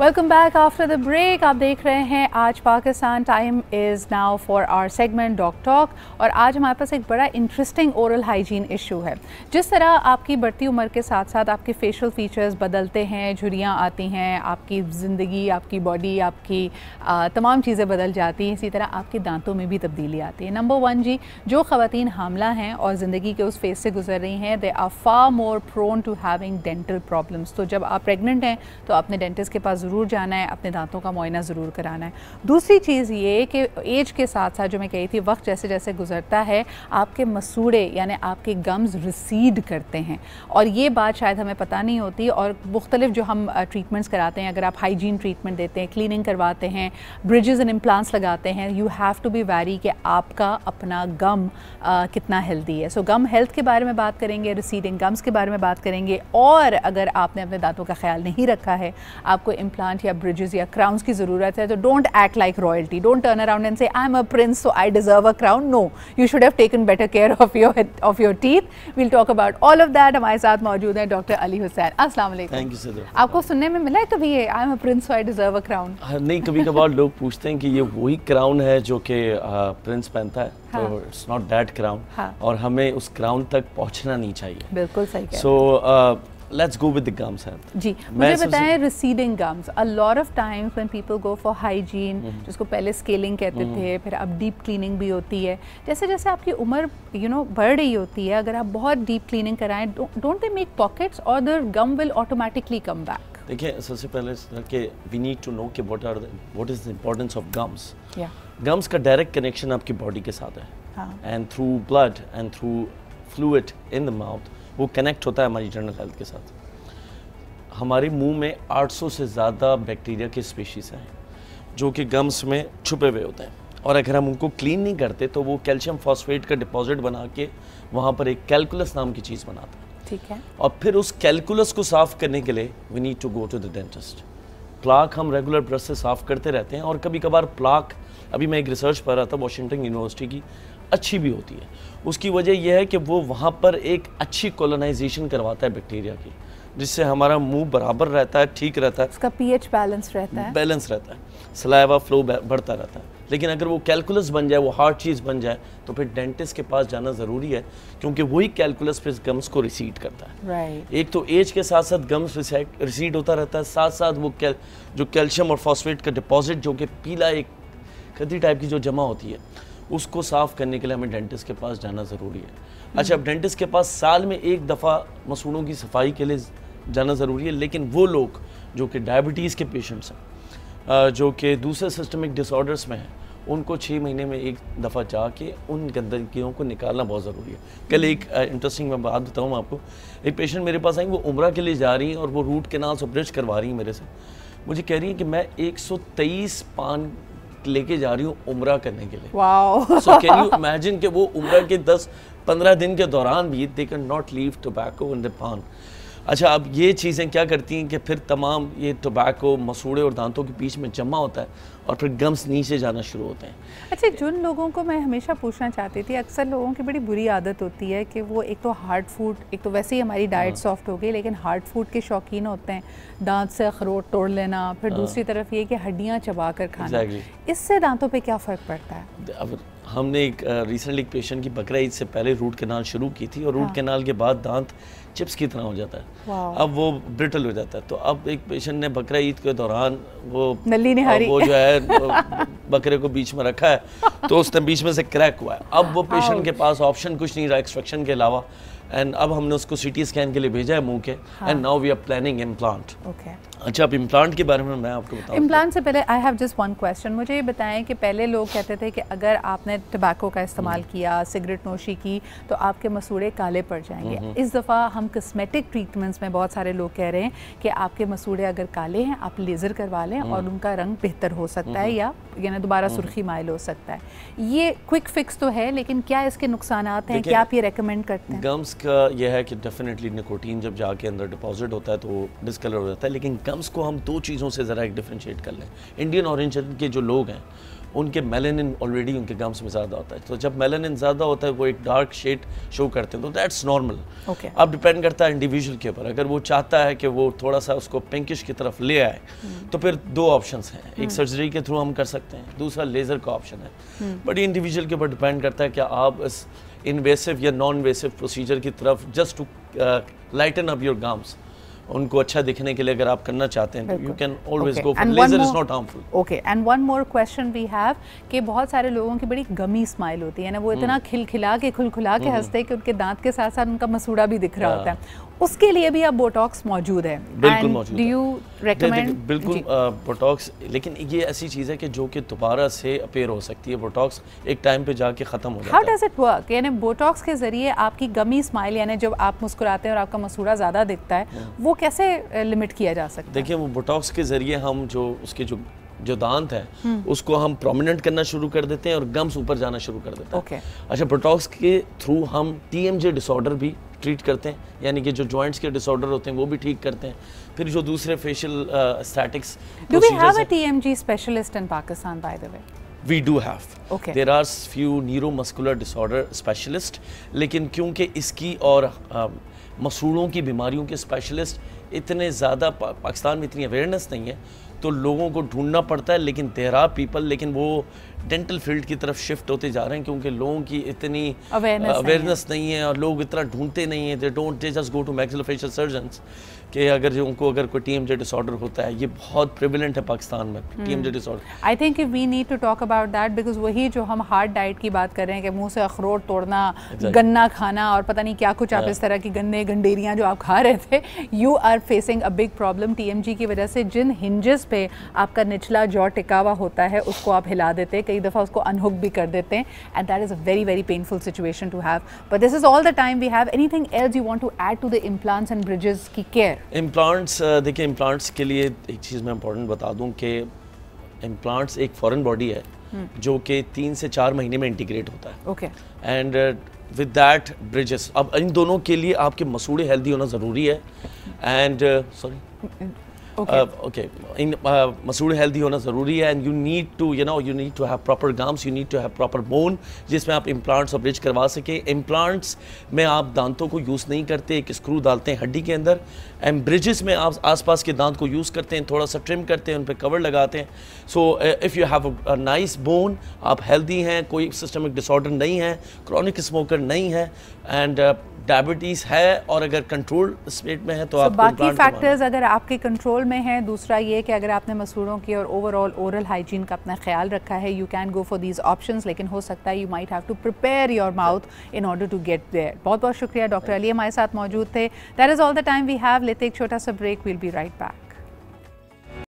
Welcome back after the break आप देख रहे हैं आज Pakistan time is now for our segment doc talk और आज हमारे पास एक बड़ा इंटरेस्टिंग ओरल हाइजीन इशू है जिस तरह आपकी बढ़ती उम्र के साथ साथ आपके फेशियल फीचर्स बदलते हैं झुरियाँ आती हैं आपकी ज़िंदगी आपकी बॉडी आपकी आ, तमाम चीज़ें बदल जाती हैं इसी तरह आपके दांतों में भी तब्दीली आती है नंबर वन जी जो ख़वान हामला हैं और ज़िंदगी के उस फेज़ से गुजर रही हैं they are far more prone to having dental problems तो जब आप प्रेगनेंट हैं तो अपने डेंटिस्ट के पास ज़रूर जाना है अपने दांतों का मुआयना ज़रूर कराना है दूसरी चीज़ ये कि एज के साथ साथ जो मैं कही थी वक्त जैसे जैसे गुजरता है आपके मसूड़े यानी आपके गम्स रिसीड करते हैं और ये बात शायद हमें पता नहीं होती और मुख्तलिफ जो हम ट्रीटमेंट्स कराते हैं अगर आप हाइजीन ट्रीटमेंट देते हैं क्लिनिंग करवाते हैं ब्रिजेज़ एंड इम्प्लांट्स लगाते हैं you have to be very कि आपका अपना गम आ, कितना हेल्दी है सो गम हेल्थ के बारे में बात करेंगे रिसीडिंग गम्स के बारे में बात करेंगे और अगर आपने अपने दांतों का ख्याल नहीं रखा है आपको प्लांट या ब्रिजेस या क्राउन्स की ज़रूरत है तो don't act like royalty don't turn around and say I am a prince so I deserve a crown no you should have taken better care of your of your teeth we'll talk about all of that हमारे साथ मौजूद हैं doctor Ali Hussain अस्सलाम वालेकुम thank you sir आपको सुनने में मिला है कभी ये I am a prince so I deserve a crown नहीं कभी कभार लोग पूछते हैं कि ये वही क्राउन है जो कि प्रिंस पहनता है तो इट्स नॉट दैट क्राउन और हमें उस क्राउन तक पहुंचना नहीं चाहिए बिल्कुल सही सो so, let's go with the gums health जी मुझे बताएं receding gums a lot of times when people go for hygiene जिसको पहले scaling कहते mm -hmm. थे फिर अब deep cleaning भी होती है जैसे जैसे आपकी उम्र you know बढ़ रही होती है अगर आप बहुत deep cleaning कराएं don't they make pockets or the gum will automatically come back देखिए सबसे पहले कि वी नीड टू नो कि what are what is the importance of gums gums का डायरेक्ट कनेक्शन आपकी बॉडी के साथ है and through blood and through fluid in the mouth वो कनेक्ट होता है हमारी जनरल हेल्थ के साथ हमारे मुंह में 800 से ज़्यादा बैक्टीरिया के स्पीशीज़ हैं जो कि गम्स में छुपे हुए होते हैं और अगर हम उनको क्लीन नहीं करते तो वो कैल्शियम फॉस्फेट का डिपॉजिट बना के वहाँ पर एक कैलकुलस नाम की चीज़ बनाता है ठीक है और फिर उस कैलकुलस को साफ़ करने के लिए we need to go to the dentist plaque हम रेगुलर ब्रश से साफ़ करते रहते हैं और कभी कभार प्लाक अभी मैं एक रिसर्च पढ़ रहा था वॉशिंगटन यूनिवर्सिटी की अच्छी भी होती है उसकी वजह यह है कि वो वहाँ पर एक अच्छी कॉलोनाइजेशन करवाता है बैक्टीरिया की जिससे हमारा मुंह बराबर रहता है ठीक रहता है उसका पीएच बैलेंस रहता है बैलेंस रहता है सलाइवा फ्लो बढ़ता रहता है लेकिन अगर वो कैलकुलस बन जाए वो हार्ड चीज़ बन जाए तो फिर डेंटिस्ट के पास जाना ज़रूरी है क्योंकि वही कैलकुलस फिर गम्स को रिसीट करता है right. एक तो एज के साथ साथ गम्स रिसीड रिसीट होता रहता है साथ साथ वो कैल जो कैल्शियम और फॉस्फेट का डिपॉजिट जो कि पीला एक खदी टाइप की जो जमा होती है उसको साफ़ करने के लिए हमें डेंटिस्ट के पास जाना ज़रूरी है अच्छा अब डेंटिस्ट के पास साल में एक दफ़ा मसूड़ों की सफाई के लिए जाना ज़रूरी है लेकिन वो लोग जो कि डायबिटीज़ के पेशेंट्स हैं जो कि दूसरे सिस्टमिक डिसऑर्डर्स में हैं उनको छः महीने में एक दफ़ा जाके उन गंदगियों को निकालना बहुत ज़रूरी है कल एक इंटरेस्टिंग मैं बात बताऊँ आपको एक पेशेंट मेरे पास आई वो उम्र के लिए जा रही हैं और वो रूट के नाल से ब्रिज करवा रही हैं मेरे से मुझे कह रही है कि मैं 123 पान लेके जा रही हूँ उम्र करने के लिए सो कैन यू इमेजिन के वो उम्र के दस पंद्रह दिन के दौरान भी they can not leave tobacco in दान पान अच्छा अब ये चीज़ें क्या करती हैं कि फिर तमाम ये टोबैको मसूड़े और दांतों के बीच में जमा होता है और फिर गम्स नीचे जाना शुरू होते हैं अच्छा जिन लोगों को मैं हमेशा पूछना चाहती थी अक्सर लोगों की बड़ी बुरी आदत होती है कि वो एक तो हार्ड फूड एक तो वैसे ही हमारी डाइट हाँ। सॉफ्ट हो गई लेकिन हार्ड फूड के शौकीन होते हैं दांत से अखरोट तोड़ लेना फिर हाँ। दूसरी तरफ ये कि हड्डियाँ चबा कर खाना इससे दांतों पर क्या फ़र्क पड़ता है हमने एक रिसेंटली एक पेशेंट की बकरा ईद से पहले रूट कैनाल शुरू की थी और रूट हाँ। केनाल के बाद दांत चिप्स की तरह हो जाता है अब वो ब्रिटल हो जाता है तो अब एक पेशेंट ने बकरा ईद के दौरान वो नली निहारी वो जो है बकरे को बीच में रखा है तो उसने बीच में से क्रैक हुआ है अब वो पेशेंट के पास ऑप्शन कुछ नहीं रहा एक्सट्रक्शन के अलावा एंड अब हमने उसको सी स्कैन के लिए भेजा है मुंह के and now we are planning implant अच्छा आप इम्प्लांट के बारे में मैं आपको बताऊं इम्प्लांट से पहले I have just one question मुझे ये बताएं कि पहले लोग कहते थे कि अगर आपने टबैको का इस्तेमाल हम्म। किया सिगरेट नोशी की तो आपके मसूड़े काले पड़ जाएंगे हम्म, हम्म। इस दफ़ा हम कस्मेटिक ट्रीटमेंट्स में बहुत सारे लोग कह रहे हैं कि आपके मसूड़े अगर काले हैं आप लेज़र करवा लें और उनका रंग बेहतर हो सकता है या यानी दोबारा सुर्खी माइल हो सकता है ये क्विक फिक्स तो है लेकिन क्या इसके नुकसान हैं क्या आप ये रिकमेंड करते हैं गम्स का यह है कि डेफिनेटली निकोटीन जब जाके अंदर डिपॉजिट होता है तो डिसकलर हो जाता है लेकिन टर्म्स को हम दो चीज़ों से ज़रा एक डिफ्रेंशिएट कर लें इंडियन ऑरेंजन के जो लोग हैं उनके मेलेनिन ऑलरेडी उनके गम्स में ज़्यादा होता है तो जब मेलेनिन ज़्यादा होता है वो एक डार्क शेड शो करते हैं तो दैट्स नॉर्मल ओके अब डिपेंड करता है इंडिविजुअल के ऊपर अगर वो चाहता है कि वो थोड़ा सा उसको पिंकिश की तरफ ले आए हम्म। तो फिर दो ऑप्शन हैं एक सर्जरी हम्म। के थ्रू हम कर सकते हैं दूसरा लेज़र का ऑप्शन है बट हम्म। इंडिविजुअल के ऊपर डिपेंड करता है कि आप इस इन्वेसिव या नॉन इन्वेसिव प्रोसीजर की तरफ just to lighten up your gums उनको अच्छा दिखने के लिए अगर आप करना चाहते हैं you can always go for laser is not harmful okay and one more question we have कि बहुत सारे लोगों की बड़ी गमी स्माइल होती है ना वो इतना hmm. खिलखिला के खुलखुला के hmm. हंसते हैं कि उनके दांत के साथ साथ उनका मसूड़ा भी दिख रहा होता है उसके लिए भी अब बोटॉक्स मौजूद है बिल्कुल मौजूद डू यू रेकमेंड बिल्कुल बोटॉक्स लेकिन ये ऐसी चीज़ है कि जो कि दोबारा से अपेयर हो सकती है बोटॉक्स एक टाइम पे जाके ख़त्म हो जाता है हाउ डज इट वर्क यानी बोटॉक्स के ज़रिए आपकी गमी स्माइल यानी जब आप मुस्कुराते हैं और आपका मसूरा ज़्यादा दिखता है हाँ। वो कैसे लिमिट किया जा सकता है देखिये वो बोटॉक्स के ज़रिए हम जो उसके जो जो दांत है हम्म। उसको हम प्रोमिनेंट करना शुरू कर देते हैं और गम्स ऊपर जाना शुरू कर देते हैं okay. अच्छा बोटॉक्स के थ्रू हम टीएमजे डिसऑर्डर भी ट्रीट करते हैं यानी कि जो जॉइंट्स के डिसऑर्डर होते हैं वो भी ठीक करते हैं फिर जो दूसरे facial statics do we have a TMJ specialist in Pakistan by the way we do have okay there are few neuromuscular disorder specialist लेकिन क्योंकि इसकी और um, मसूड़ों की बीमारियों के स्पेशलिस्ट इतने ज़्यादा पा, पाकिस्तान में इतनी अवेयरनेस नहीं है तो लोगों को ढूंढना पड़ता है लेकिन देर पीपल लेकिन वो डेंटल फील्ड की तरफ शिफ्ट होते जा रहे हैं क्योंकि लोगों की इतनी अवेयरनेस uh, नहीं, नहीं है और लोग इतना ढूंढते नहीं है they don't they just go to maxillofacial surgeon कि अगर जो उनको अगर कोई टी डिसऑर्डर होता है ये बहुत प्रिविलेंट है पाकिस्तान में T M disorder I think we need to talk about that because वही जो हम हार्ड डाइट की बात कर रहे हैं कि मुंह से अखरोट तोड़ना exactly. गन्ना खाना और पता नहीं क्या कुछ आप इस तरह की गन्ने गंडेरियाँ जो आप खा रहे थे you are are facing a big problem T की वजह से जिन हिंजेस पे आपका निचला जॉ टिकावा होता है उसको आप हिला देते हैं कई दफ़ा उसको अनहुक भी कर देते हैं and that is a very very painful situation to have but this is all the time we have anything else you want to add to the implants and bridges की केयर इम्प्लांट्स देखिए implants के लिए एक चीज़ मैं important बता दूँ कि implants एक फॉरन बॉडी है हम्म। जो कि तीन से चार महीने में इंटीग्रेट होता है okay and with that bridges अब इन दोनों के लिए आपके मसूड़े हेल्दी होना ज़रूरी है एंड सॉरी uh, ओके इन uh, मसूर हेल्दी uh, होना ज़रूरी है and you need to you know you need to have proper gums you need to have proper bone जिसमें आप इम्प्लांट्स और ब्रिज करवा सकें इम्प्लांट्स में आप दांतों को यूज़ नहीं करते एक स्क्रू डालते हैं हड्डी के अंदर एंड ब्रिजेस में आप आसपास के दांत को यूज़ करते हैं थोड़ा सा ट्रिम करते हैं उन पर कवर लगाते हैं so if you have nice bone आप हेल्दी हैं कोई सिस्टमिक डिसऑर्डर नहीं है क्रॉनिक स्मोकर नहीं है एंड डायबिटीज़ है और अगर कंट्रोल स्टेट में है तो so आप बाकी फैक्टर्स अगर आपके कंट्रोल में हैं दूसरा ये कि अगर आपने मसूरों की और ओवरऑल ओरल हाइजीन का अपना ख्याल रखा है you can go for these options लेकिन हो सकता है you might have to prepare your mouth in order to get there बहुत बहुत शुक्रिया डॉक्टर अली हमारे साथ मौजूद थे that is all the time we have लेते एक छोटा सा break will be right back